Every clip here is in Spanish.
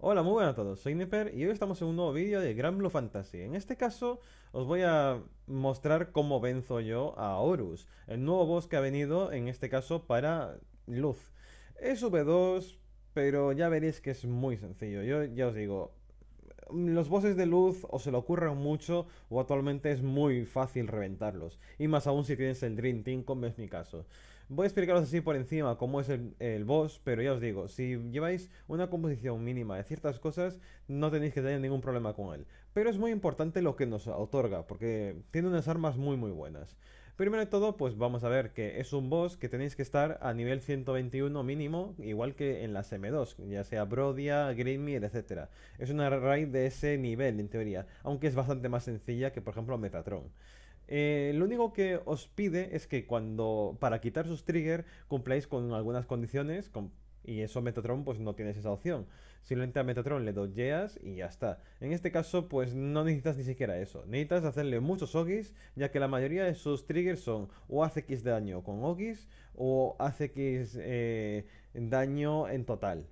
Hola, muy buenas a todos, soy Nipper y hoy estamos en un nuevo vídeo de Gran Blue Fantasy. En este caso, os voy a mostrar cómo venzo yo a Horus, el nuevo boss que ha venido, en este caso, para Luz. Es V2, pero ya veréis que es muy sencillo. Yo ya os digo, los bosses de luz o se lo ocurren mucho o actualmente es muy fácil reventarlos. Y más aún si tienes el Dream Team, como es mi caso. Voy a explicaros así por encima cómo es el, boss, pero ya os digo, si lleváis una composición mínima de ciertas cosas, no tenéis que tener ningún problema con él. Pero es muy importante lo que nos otorga, porque tiene unas armas muy muy buenas. Primero de todo, pues vamos a ver que es un boss que tenéis que estar a nivel 121 mínimo, igual que en las M2, ya sea Brodia, Grimmy, etc. Es una raid de ese nivel, en teoría, aunque es bastante más sencilla que, por ejemplo, Metatron. Eh, lo único que os pide es que cuando para quitar sus triggers cumpláis con algunas condiciones y eso Metatron pues no tienes esa opción. Simplemente a Metatron le doyeas y ya está. En este caso pues no necesitas ni siquiera eso. Necesitas hacerle muchos ogis ya que la mayoría de sus triggers son o hace X daño con ogis o hace X eh, daño en total.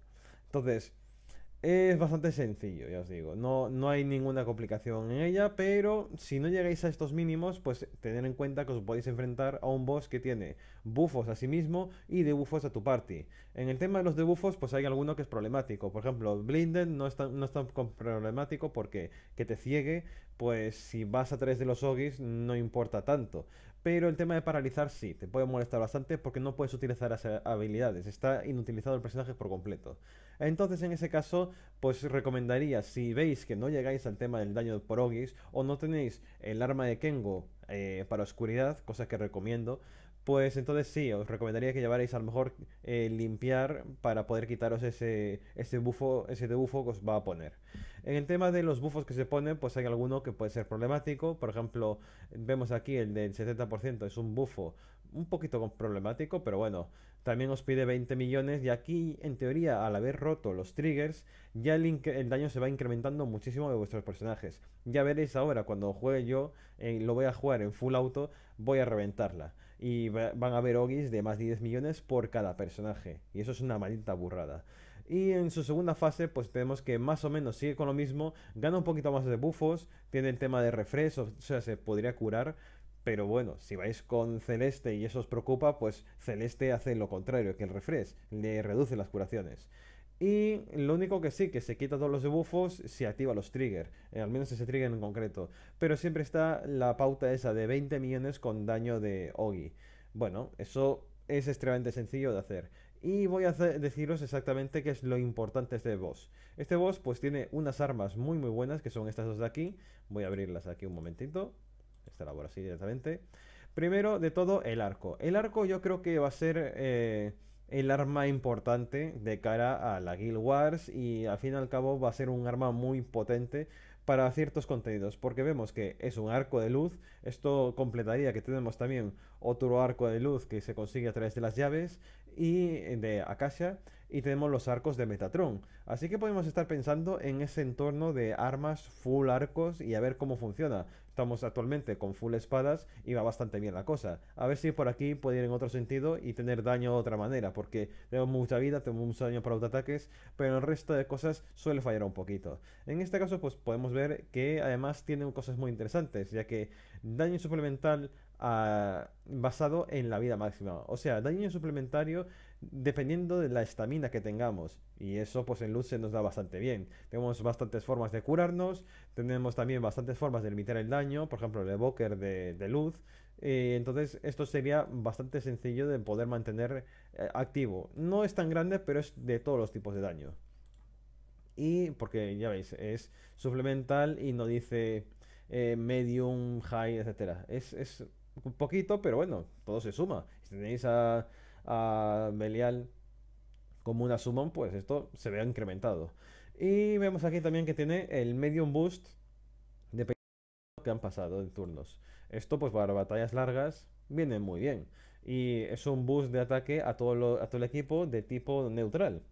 Entonces... Es bastante sencillo, ya os digo. No, no hay ninguna complicación en ella, pero si no llegáis a estos mínimos, pues tener en cuenta que os podéis enfrentar a un boss que tiene bufos a sí mismo y debufos a tu party. En el tema de los debufos, pues hay alguno que es problemático. Por ejemplo, Blinden no es tan, no problemático porque que te ciegue, pues si vas a través de los ogis no importa tanto. Pero el tema de paralizar sí, te puede molestar bastante porque no puedes utilizar esas habilidades. Está inutilizado el personaje por completo. Entonces, en ese caso, pues recomendaría, si veis que no llegáis al tema del daño por Ogis o no tenéis el arma de Kengo eh, para oscuridad, cosa que recomiendo, pues entonces sí, os recomendaría que llevarais a lo mejor eh, limpiar para poder quitaros ese, ese bufo, ese debufo que os va a poner. En el tema de los bufos que se ponen, pues hay alguno que puede ser problemático. Por ejemplo, vemos aquí el del 70% es un bufo un poquito problemático, pero bueno, también os pide 20 millones y aquí, en teoría, al haber roto los triggers, ya el, daño se va incrementando muchísimo de vuestros personajes. Ya veréis ahora, cuando juegue yo, eh, lo voy a jugar en full auto, voy a reventarla. Y van a haber ogis de más de 10 millones por cada personaje. Y eso es una maldita burrada. Y en su segunda fase, pues tenemos que más o menos sigue con lo mismo, gana un poquito más de buffos, tiene el tema de refresos o sea, se podría curar, pero bueno, si vais con Celeste y eso os preocupa, pues Celeste hace lo contrario que el refresh, le reduce las curaciones. Y lo único que sí, que se quita todos los debufos, se activa los triggers, eh, al menos ese trigger en concreto. Pero siempre está la pauta esa de 20 millones con daño de Ogi. Bueno, eso es extremadamente sencillo de hacer. Y voy a deciros exactamente qué es lo importante este boss. Este boss pues tiene unas armas muy muy buenas, que son estas dos de aquí. Voy a abrirlas aquí un momentito esta labor así directamente. Primero de todo, el arco. El arco yo creo que va a ser eh, el arma importante de cara a la Guild Wars y al fin y al cabo va a ser un arma muy potente para ciertos contenidos, porque vemos que es un arco de luz, esto completaría que tenemos también otro arco de luz que se consigue a través de las llaves y eh, de acacia y tenemos los arcos de Metatron, así que podemos estar pensando en ese entorno de armas full arcos y a ver cómo funciona, Estamos actualmente con full espadas y va bastante bien la cosa. A ver si por aquí puede ir en otro sentido y tener daño de otra manera, porque tengo mucha vida, tengo mucho daño para ataques pero el resto de cosas suele fallar un poquito. En este caso, pues podemos ver que además tiene cosas muy interesantes, ya que daño suplemental ah, basado en la vida máxima. O sea, daño suplementario dependiendo de la estamina que tengamos. Y eso pues en luz se nos da bastante bien. Tenemos bastantes formas de curarnos, tenemos también bastantes formas de limitar el daño, por ejemplo el evoker de, luz. entonces esto sería bastante sencillo de poder mantener eh, activo. No es tan grande, pero es de todos los tipos de daño. Y porque ya veis, es suplemental y no dice eh, medium, high, etcétera. Es, es un poquito, pero bueno, todo se suma. Si tenéis a a Belial como una summon, pues esto se ve incrementado. Y vemos aquí también que tiene el medium boost de que han pasado en turnos. Esto pues para batallas largas viene muy bien. Y es un boost de ataque a todo, a todo el equipo de tipo neutral.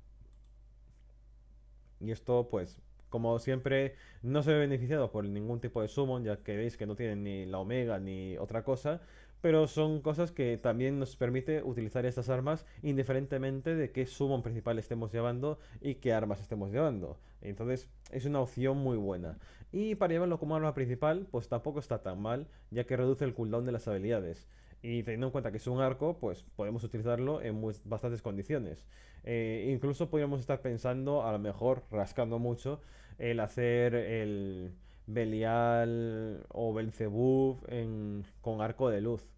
Y esto pues como siempre, no se ve beneficiado por ningún tipo de summon, ya que veis que no tiene ni la Omega ni otra cosa pero son cosas que también nos permite utilizar estas armas indiferentemente de qué sumo principal estemos llevando y qué armas estemos llevando. Entonces es una opción muy buena. Y para llevarlo como arma principal, pues tampoco está tan mal, ya que reduce el cooldown de las habilidades. Y teniendo en cuenta que es un arco, pues podemos utilizarlo en bastantes condiciones. Eh, incluso podríamos estar pensando, a lo mejor rascando mucho, el hacer el Belial o Belzebub con arco de luz.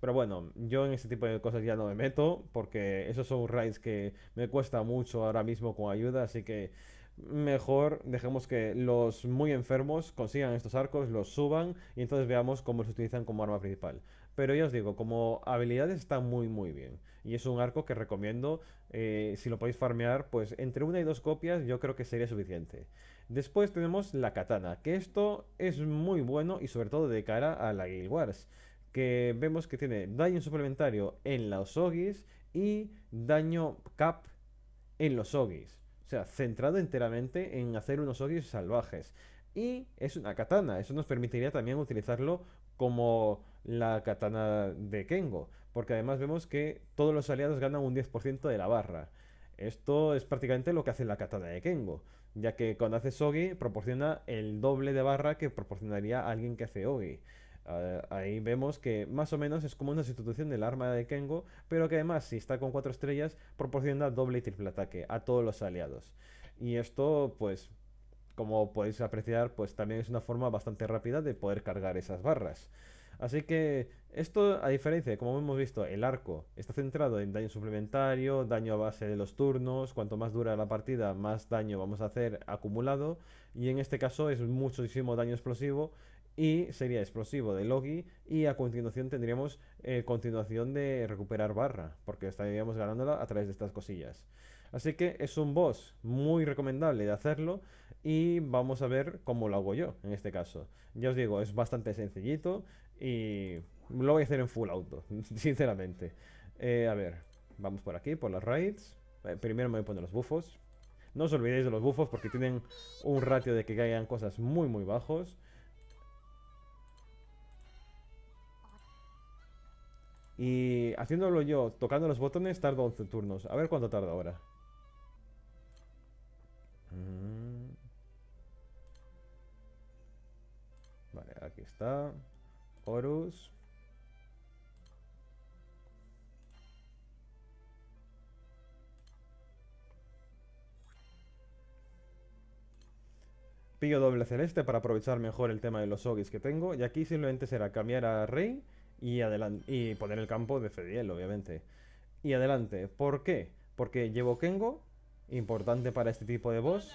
Pero bueno, yo en ese tipo de cosas ya no me meto, porque esos son raids que me cuesta mucho ahora mismo con ayuda, así que mejor dejemos que los muy enfermos consigan estos arcos, los suban y entonces veamos cómo los utilizan como arma principal. Pero ya os digo, como habilidades está muy muy bien. Y es un arco que recomiendo, eh, si lo podéis farmear, pues entre una y dos copias yo creo que sería suficiente. Después tenemos la katana, que esto es muy bueno y sobre todo de cara a la Guild Wars, que vemos que tiene daño suplementario en los Ogis y daño cap en los Ogis. O sea, centrado enteramente en hacer unos Ogis salvajes. Y es una katana, eso nos permitiría también utilizarlo como la katana de Kengo, porque además vemos que todos los aliados ganan un 10% de la barra. Esto es prácticamente lo que hace la katana de Kengo ya que cuando haces Ogi proporciona el doble de barra que proporcionaría alguien que hace Ogi. Ah, ahí vemos que más o menos es como una sustitución del arma de Kengo, pero que además si está con 4 estrellas proporciona doble y triple ataque a todos los aliados. Y esto pues como podéis apreciar pues también es una forma bastante rápida de poder cargar esas barras. Así que esto, a diferencia como hemos visto, el arco está centrado en daño suplementario, daño a base de los turnos, cuanto más dura la partida, más daño vamos a hacer acumulado, y en este caso es muchísimo daño explosivo, y sería explosivo de Logi, y a continuación tendríamos eh, continuación de recuperar barra, porque estaríamos ganándola a través de estas cosillas. Así que es un boss muy recomendable de hacerlo y vamos a ver cómo lo hago yo en este caso. Ya os digo, es bastante sencillito, y lo voy a hacer en full auto, sinceramente. Eh, a ver, vamos por aquí, por las raids. Eh, primero me voy a poner los bufos. No os olvidéis de los bufos porque tienen un ratio de que caigan cosas muy, muy bajos. Y haciéndolo yo, tocando los botones, tardo 11 turnos. A ver cuánto tarda ahora. Mm. Vale, aquí está. Horus. Pillo doble celeste para aprovechar mejor el tema de los ogis que tengo. Y aquí simplemente será cambiar a rey y, y poner el campo de Fediel, obviamente. Y adelante. ¿Por qué? Porque llevo Kengo, importante para este tipo de boss.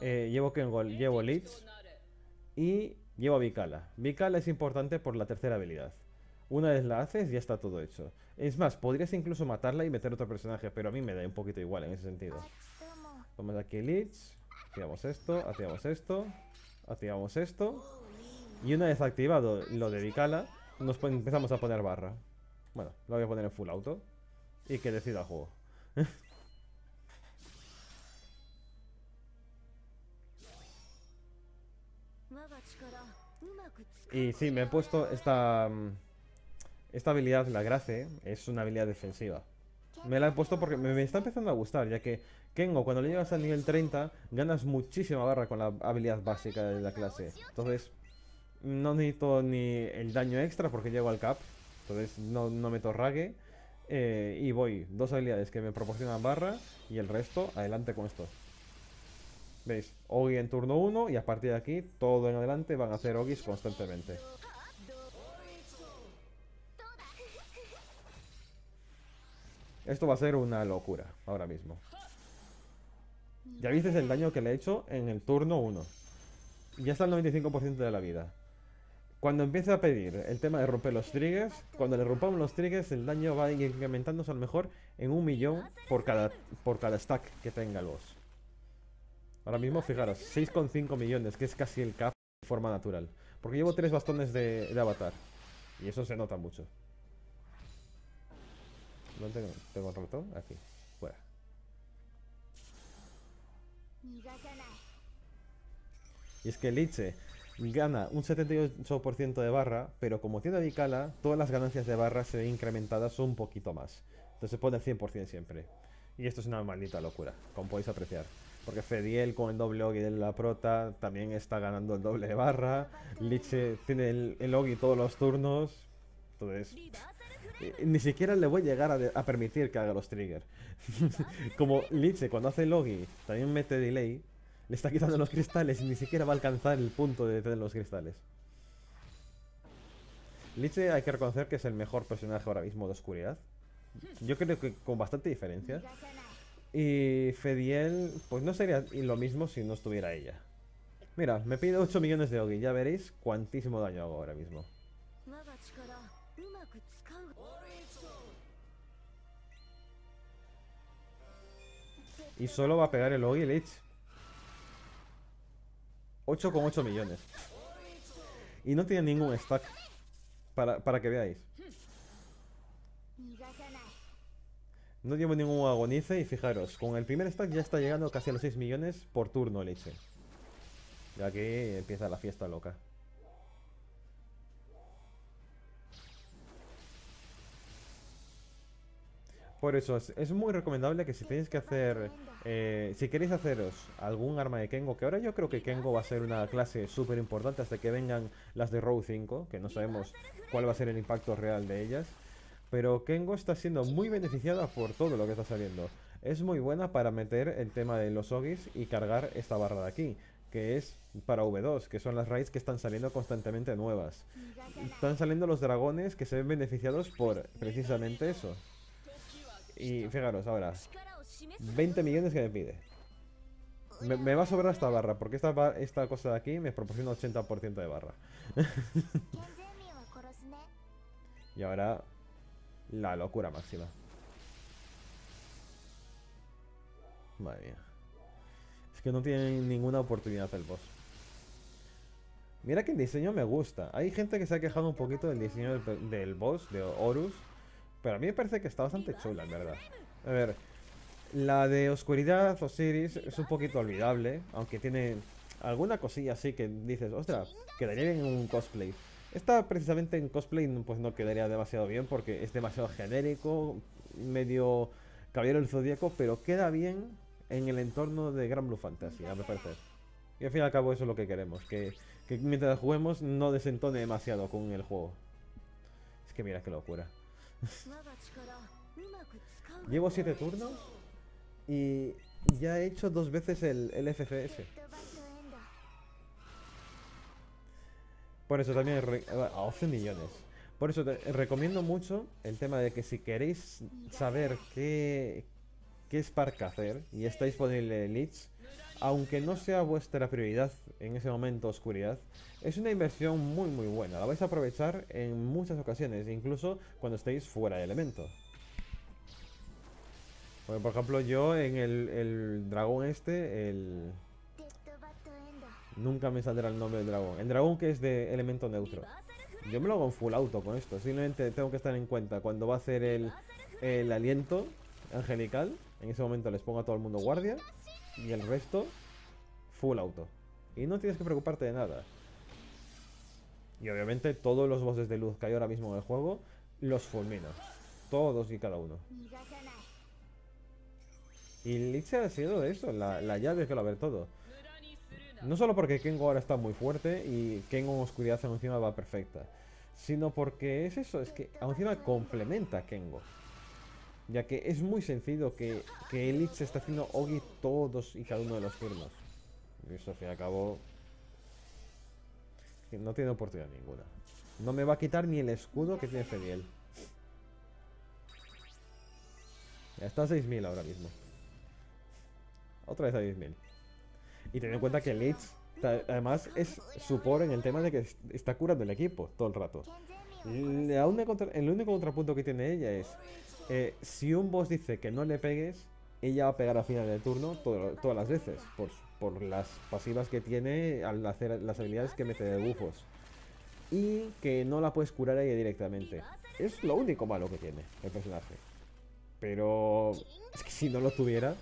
Eh, llevo Kengo, llevo Leeds. Y Llevo a Vicala. Vicala es importante por la tercera habilidad. Una vez la haces, ya está todo hecho. Es más, podrías incluso matarla y meter otro personaje, pero a mí me da un poquito igual en ese sentido. Vamos aquí Lich, activamos esto, activamos esto, activamos esto. Y una vez activado lo de Vicala, nos empezamos a poner barra. Bueno, lo voy a poner en full auto y que decida el juego. Y sí, me he puesto esta... Mm, esta habilidad, la Grace, es una habilidad defensiva. Me la he puesto porque me está empezando a gustar, ya que Kengo, cuando le llegas al nivel 30, ganas muchísima barra con la habilidad básica de la clase. Entonces, no necesito ni el daño extra porque llego al cap. Entonces, no, no me eh, y voy, dos habilidades que me proporcionan barra y el resto, adelante con esto. ¿Veis? Ogi en turno 1 y a partir de aquí, todo en adelante van a hacer Ogis constantemente. Esto va a ser una locura ahora mismo. Ya viste el daño que le he hecho en el turno 1. Ya está el 95% de la vida. Cuando empiece a pedir el tema de romper los triggers, cuando le rompamos los triggers, el daño va incrementándose a lo mejor en un millón por cada, por cada stack que tenga los. Ahora mismo, fijaros, 6,5 millones, que es casi el cap de forma natural. Porque llevo tres bastones de, avatar. Y eso se nota mucho. ¿Dónde tengo, el Aquí. Fuera. Y es que Liche gana un 78% de barra, pero como tiene Vicala, todas las ganancias de barra se ven incrementadas un poquito más. Entonces pone el 100% siempre. Y esto es una maldita locura, como podéis apreciar. Porque Fediel con el doble Ogi de la prota también está ganando el doble de barra. Liche tiene el, logi todos los turnos. Entonces, eh, ni siquiera le voy a llegar a, permitir que haga los triggers. Como Liche cuando hace el Ogi también mete delay, le está quitando los cristales y ni siquiera va a alcanzar el punto de tener los cristales. Liche hay que reconocer que es el mejor personaje ahora mismo de oscuridad. Yo creo que con bastante diferencia. Y Fediel, pues no sería lo mismo si no estuviera ella. Mira, me pide 8 millones de Ogi, ya veréis cuantísimo daño hago ahora mismo. Y solo va a pegar el Ogi Lich. 8,8 millones. Y no tiene ningún stack. para que veáis. No llevo ningún agonice y fijaros, con el primer stack ya está llegando casi a los 6 millones por turno leche. Y aquí empieza la fiesta loca. Por eso, es muy recomendable que si tenéis que hacer... Eh, si queréis haceros algún arma de Kengo, que ahora yo creo que Kengo va a ser una clase súper importante hasta que vengan las de Row 5, que no sabemos cuál va a ser el impacto real de ellas. Pero Kengo está siendo muy beneficiada por todo lo que está saliendo. Es muy buena para meter el tema de los Ogis y cargar esta barra de aquí, que es para V2, que son las raids que están saliendo constantemente nuevas. Están saliendo los dragones que se ven beneficiados por precisamente eso. Y fijaros ahora, 20 millones que me pide. Me, va a sobrar esta barra, porque esta, esta cosa de aquí me proporciona 80% de barra. y ahora la locura máxima. Madre mía. Es que no tiene ninguna oportunidad el boss. Mira que el diseño me gusta. Hay gente que se ha quejado un poquito del diseño del, boss, de Horus. Pero a mí me parece que está bastante chula, en verdad. A ver, la de Oscuridad Osiris es un poquito olvidable. Aunque tiene alguna cosilla así que dices, ostras, quedaría bien en un cosplay. Esta precisamente en cosplay pues no quedaría demasiado bien porque es demasiado genérico, medio caballero del zodíaco, pero queda bien en el entorno de Gran Blue Fantasy, a mi parecer. Y al fin y al cabo eso es lo que queremos, que, mientras juguemos no desentone demasiado con el juego. Es que mira qué locura. Llevo 7 turnos y ya he hecho dos veces el, el FFS. Por eso también... A ah, 11 millones. Por eso recomiendo mucho el tema de que si queréis saber qué, qué Spark hacer y estáis está el leech aunque no sea vuestra prioridad en ese momento oscuridad, es una inversión muy muy buena. La vais a aprovechar en muchas ocasiones, incluso cuando estéis fuera de elemento. por ejemplo, yo en el, el dragón este, el, Nunca me saldrá el nombre del dragón. El dragón que es de elemento neutro. Yo me lo hago en full auto con esto. Simplemente tengo que estar en cuenta cuando va a hacer el, aliento angelical. En ese momento les pongo a todo el mundo guardia. Y el resto, full auto. Y no tienes que preocuparte de nada. Y obviamente todos los bosses de luz que hay ahora mismo en el juego los fulmino. Todos y cada uno. Y Lich ha sido de eso, la, la llave que lo va a ver todo. No solo porque Kengo ahora está muy fuerte y Kengo en oscuridad encima va perfecta, sino porque es eso, es que encima complementa a Kengo. Ya que es muy sencillo que, que Elite se está haciendo Ogi todos y cada uno de los firmas Y eso No tiene oportunidad ninguna. No me va a quitar ni el escudo que tiene Fediel. Este ya está a 6.000 ahora mismo. Otra vez a 10.000. Y ten en cuenta que Leeds además es su en el tema de que está curando el equipo todo el rato. el único contrapunto que tiene ella es, eh, si un boss dice que no le pegues, ella va a pegar a final del turno todas las veces, por, por, las pasivas que tiene al hacer las habilidades que mete de bufos. Y que no la puedes curar a ella directamente. Es lo único malo que tiene el personaje. Pero es que si no lo tuviera,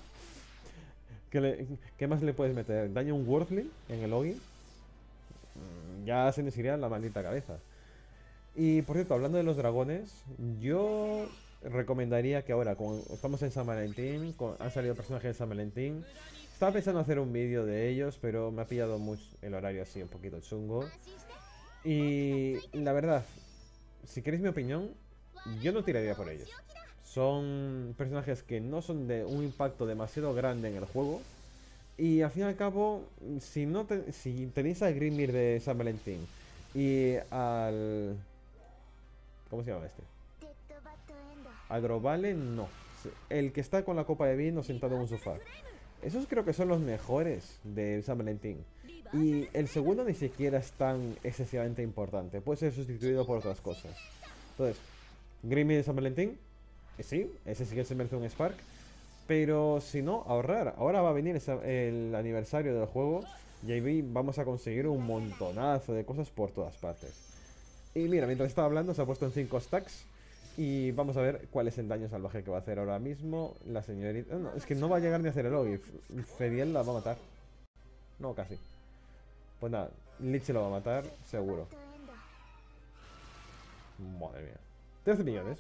¿Qué, más le puedes meter? ¿Daño un Worthling en el login? Mm, ya se me iría la maldita cabeza. Y por cierto, hablando de los dragones, yo recomendaría que ahora, como estamos en San Valentín, han salido personajes de San Valentín, estaba pensando hacer un vídeo de ellos, pero me ha pillado mucho el horario así, un poquito chungo. Y la verdad, si queréis mi opinión, yo no tiraría por ellos. Son personajes que no son de un impacto demasiado grande en el juego. Y al fin y al cabo, si, no si tenéis al Grimir de San Valentín y al... ¿Cómo se llama este? Agrovale, no. El que está con la copa de vino sentado en un sofá. Esos creo que son los mejores de San Valentín. Y el segundo ni siquiera es tan excesivamente importante. Puede ser sustituido por otras cosas. Entonces, Grimir de San Valentín, eh, sí, ese sí que se merece un Spark. Pero si no, ahorrar. Ahora va a venir el aniversario del juego. Y ahí vamos a conseguir un montonazo de cosas por todas partes. Y mira, mientras estaba hablando se ha puesto en 5 stacks. Y vamos a ver cuál es el daño salvaje que va a hacer ahora mismo la señorita... es que no va a llegar ni a hacer el lobby. Fediel la va a matar. No, casi. Pues nada, Lich lo va a matar, seguro. Madre mía. 13 millones.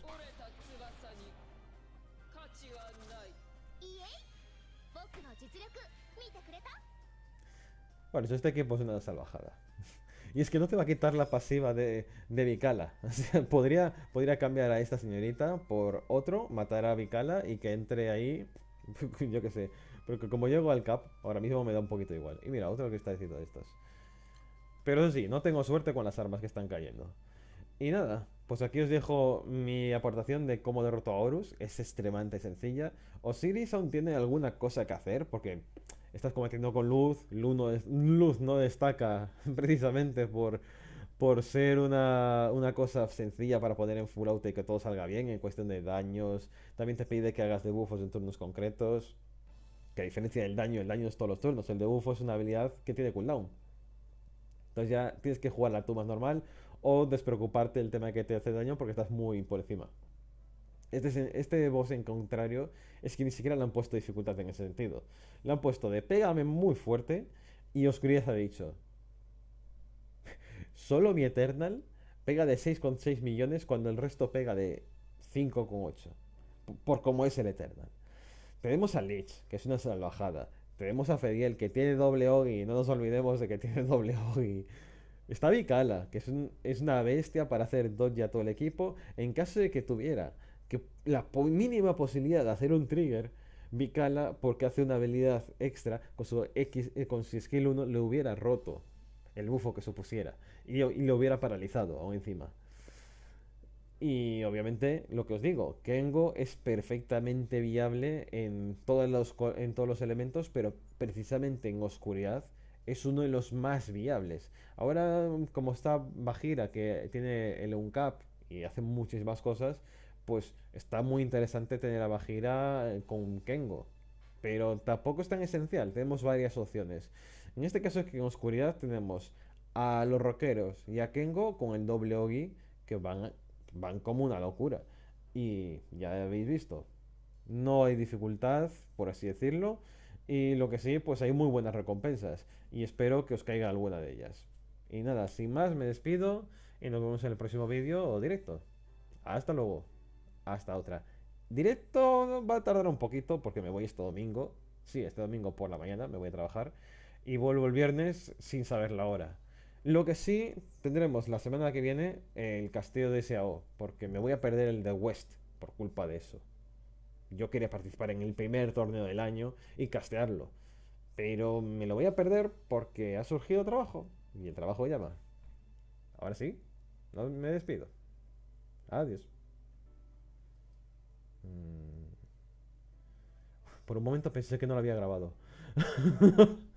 Bueno, este equipo es una salvajada. Y es que no te va a quitar la pasiva de, de Vicala. O sea, podría, podría cambiar a esta señorita por otro, matar a Vicala y que entre ahí. Yo qué sé. Porque como llego al cap, ahora mismo me da un poquito igual. Y mira, otro que está diciendo de estas. Pero eso sí, no tengo suerte con las armas que están cayendo. Y nada, pues aquí os dejo mi aportación de cómo derrotó a Horus. Es extremadamente sencilla. Osiris aún tiene alguna cosa que hacer porque estás cometiendo con luz, luz no, luz no destaca precisamente por, por ser una, cosa sencilla para poner en full out y que todo salga bien en cuestión de daños. También te pide que hagas debuffos en turnos concretos. Que a diferencia del daño, el daño es todos los turnos. El debuffo es una habilidad que tiene cooldown. Entonces ya tienes que jugarla tú más normal o despreocuparte del tema que te hace daño porque estás muy por encima. Este, este boss en contrario es que ni siquiera le han puesto dificultad en ese sentido. Le han puesto de pégame muy fuerte y Oscuridad ha dicho. Solo mi Eternal pega de 6,6 millones cuando el resto pega de 5,8. Por cómo es el Eternal. Tenemos a Lich, que es una salvajada. Tenemos a Fediel, que tiene doble Ogi. No nos olvidemos de que tiene doble Ogi. Está Vicala, que es, es, una bestia para hacer dodge a todo el equipo en caso de que tuviera la mínima posibilidad de hacer un trigger, Vicala, porque hace una habilidad extra, con su, X, eh, con su skill 1 le hubiera roto el bufo que supusiera y, le lo hubiera paralizado aún encima. Y obviamente lo que os digo, Kengo es perfectamente viable en todos los, en todos los elementos, pero precisamente en oscuridad es uno de los más viables. Ahora, como está Bajira, que tiene el uncap y hace muchísimas cosas, pues está muy interesante tener a Bajira eh, con Kengo. Pero tampoco es tan esencial, tenemos varias opciones. En este caso que en oscuridad tenemos a los roqueros y a Kengo con el doble Ogi que van, van como una locura. Y ya habéis visto, no hay dificultad, por así decirlo. Y lo que sí, pues hay muy buenas recompensas. Y espero que os caiga alguna de ellas. Y nada, sin más, me despido y nos vemos en el próximo vídeo o directo. Hasta luego hasta otra. Directo va a tardar un poquito porque me voy este domingo. Sí, este domingo por la mañana me voy a trabajar. Y vuelvo el viernes sin saber la hora. Lo que sí tendremos la semana que viene el castillo de SAO. Porque me voy a perder el de West por culpa de eso. Yo quería participar en el primer torneo del año y castearlo. Pero me lo voy a perder porque ha surgido trabajo. Y el trabajo llama. Ahora sí, me despido. Adiós. Mm. Por un momento pensé que no lo había grabado.